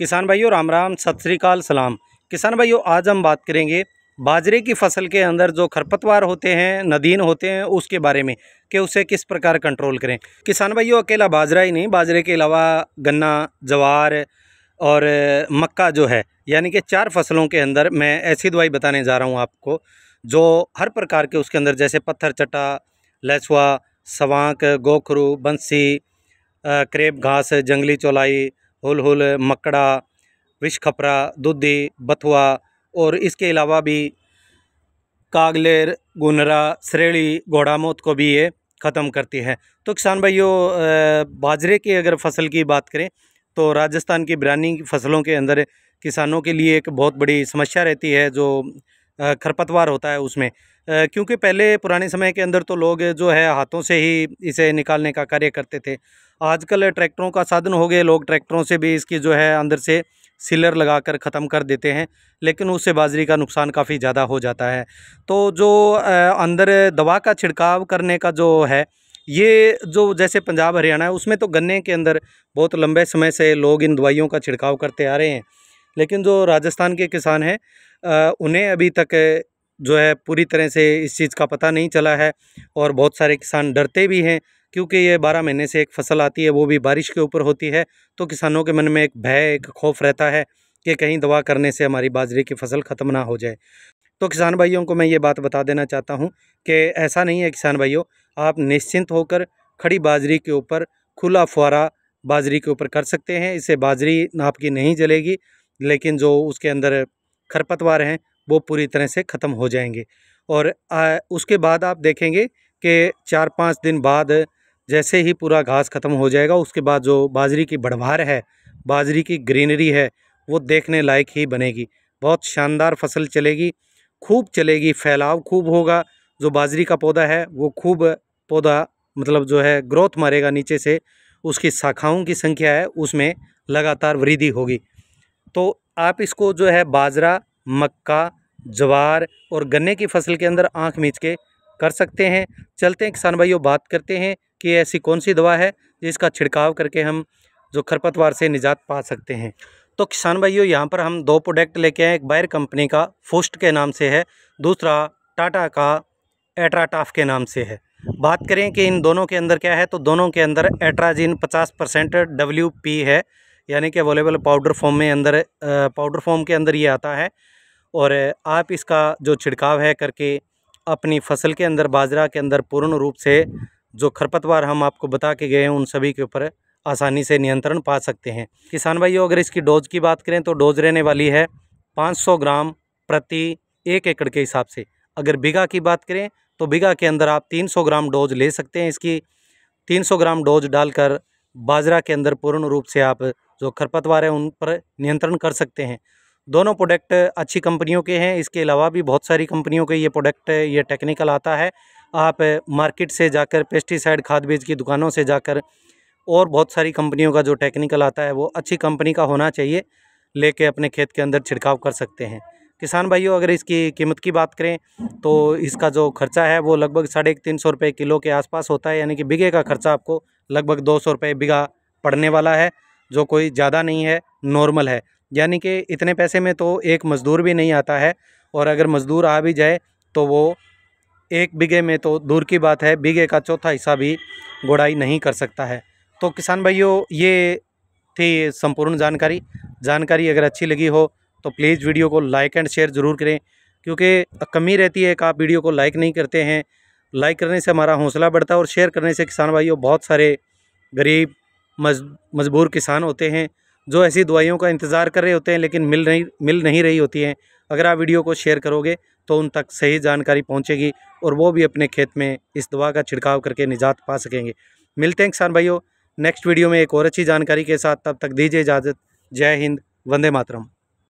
किसान भाइयों राम राम सत श्रीकाल सलाम किसान भाइयों आज हम बात करेंगे बाजरे की फसल के अंदर जो खरपतवार होते हैं नदीन होते हैं उसके बारे में कि उसे किस प्रकार कंट्रोल करें किसान भाइयों अकेला बाजरा ही नहीं बाजरे के अलावा गन्ना जवार और मक्का जो है यानी कि चार फसलों के अंदर मैं ऐसी दवाई बताने जा रहा हूँ आपको जो हर प्रकार के उसके अंदर जैसे पत्थर चटा लहसुआ सवांक गोखरू बंसी क्रेप घास जंगली चौलाई होल होल मकड़ा विष खपरा दुधी बथुआ और इसके अलावा भी कागलेर गुनरा घोड़ा घोड़ामोत को भी ये ख़त्म करती है तो किसान भाइयों बाजरे की अगर फसल की बात करें तो राजस्थान की बिरानी फसलों के अंदर किसानों के लिए एक बहुत बड़ी समस्या रहती है जो खरपतवार होता है उसमें क्योंकि पहले पुराने समय के अंदर तो लोग जो है हाथों से ही इसे निकालने का कार्य करते थे आजकल ट्रैक्टरों का साधन हो गए लोग ट्रैक्टरों से भी इसकी जो है अंदर से सिलर लगा कर ख़त्म कर देते हैं लेकिन उससे बाजरी का नुकसान काफ़ी ज़्यादा हो जाता है तो जो अंदर दवा का छिड़काव करने का जो है ये जो जैसे पंजाब हरियाणा है उसमें तो गन्ने के अंदर बहुत लंबे समय से लोग इन दवाइयों का छिड़काव करते आ रहे हैं लेकिन जो राजस्थान के किसान हैं उन्हें अभी तक जो है पूरी तरह से इस चीज़ का पता नहीं चला है और बहुत सारे किसान डरते भी हैं क्योंकि ये बारह महीने से एक फसल आती है वो भी बारिश के ऊपर होती है तो किसानों के मन में एक भय एक खौफ रहता है कि कहीं दवा करने से हमारी बाजरे की फसल ख़त्म ना हो जाए तो किसान भाइयों को मैं ये बात बता देना चाहता हूँ कि ऐसा नहीं है किसान भाइयों आप निश्चिंत होकर खड़ी बाजरी के ऊपर खुला फुहारा बाजरी के ऊपर कर सकते हैं इससे बाजरी आपकी नहीं जलेगी लेकिन जो उसके अंदर खरपतवार हैं वो पूरी तरह से ख़त्म हो जाएंगे और आ, उसके बाद आप देखेंगे कि चार पाँच दिन बाद जैसे ही पूरा घास ख़त्म हो जाएगा उसके बाद जो बाजरी की बढ़वार है बाजरी की ग्रीनरी है वो देखने लायक ही बनेगी बहुत शानदार फसल चलेगी खूब चलेगी फैलाव खूब होगा जो बाजरी का पौधा है वो खूब पौधा मतलब जो है ग्रोथ मारेगा नीचे से उसकी शाखाओं की संख्या है उसमें लगातार वृद्धि होगी तो आप इसको जो है बाजरा मक्का ज्वार और गन्ने की फसल के अंदर आँख मींच के कर सकते हैं चलते हैं किसान भाइयों बात करते हैं कि ऐसी कौन सी दवा है जिसका छिड़काव करके हम जो खरपतवार से निजात पा सकते हैं तो किसान भाइयों यहाँ पर हम दो प्रोडक्ट लेके आए एक बायर कंपनी का फोस्ट के नाम से है दूसरा टाटा का एट्राटाफ के नाम से है बात करें कि इन दोनों के अंदर क्या है तो दोनों के अंदर एट्राजिन 50 परसेंट डब्ल्यू है यानी कि अवेलेबल पाउडर फॉर्म में अंदर पाउडर फॉर्म के अंदर ये आता है और आप इसका जो छिड़काव है करके अपनी फसल के अंदर बाजरा के अंदर पूर्ण रूप से जो खरपतवार हम आपको बता के गए हैं उन सभी के ऊपर आसानी से नियंत्रण पा सकते हैं किसान भाइयों अगर इसकी डोज की बात करें तो डोज रहने वाली है 500 ग्राम प्रति एक एकड़ के हिसाब से अगर बीघा की बात करें तो बीघा के अंदर आप 300 ग्राम डोज ले सकते हैं इसकी 300 ग्राम डोज डालकर बाजरा के अंदर पूर्ण रूप से आप जो खरपतवार है उन पर नियंत्रण कर सकते हैं दोनों प्रोडक्ट अच्छी कंपनियों के हैं इसके अलावा भी बहुत सारी कंपनियों के ये प्रोडक्ट ये टेक्निकल आता है आप मार्केट से जाकर पेस्टिसाइड खाद बीज की दुकानों से जाकर और बहुत सारी कंपनियों का जो टेक्निकल आता है वो अच्छी कंपनी का होना चाहिए लेके अपने खेत के अंदर छिड़काव कर सकते हैं किसान भाइयों अगर इसकी कीमत की बात करें तो इसका जो खर्चा है वो लगभग साढ़े तीन सौ रुपये किलो के आसपास होता है यानी कि बिगे का खर्चा आपको लगभग दो सौ रुपये बिगा पड़ने वाला है जो कोई ज़्यादा नहीं है नॉर्मल है यानी कि इतने पैसे में तो एक मज़दूर भी नहीं आता है और अगर मज़दूर आ भी जाए तो वो एक बीघे में तो दूर की बात है बीघे का चौथा हिस्सा भी गुड़ाई नहीं कर सकता है तो किसान भाइयों ये थी संपूर्ण जानकारी जानकारी अगर अच्छी लगी हो तो प्लीज़ वीडियो को लाइक एंड शेयर ज़रूर करें क्योंकि कमी रहती है कि आप वीडियो को लाइक नहीं करते हैं लाइक करने से हमारा हौसला बढ़ता है और शेयर करने से किसान भाइयों बहुत सारे गरीब मजबूर किसान होते हैं जो ऐसी दवाइयों का इंतज़ार कर रहे होते हैं लेकिन मिल नहीं मिल नहीं रही होती हैं अगर आप वीडियो को शेयर करोगे तो उन तक सही जानकारी पहुंचेगी और वो भी अपने खेत में इस दवा का छिड़काव करके निजात पा सकेंगे मिलते हैं किसान भाइयों नेक्स्ट वीडियो में एक और अच्छी जानकारी के साथ तब तक दीजिए इजाज़त जय हिंद वंदे मातरम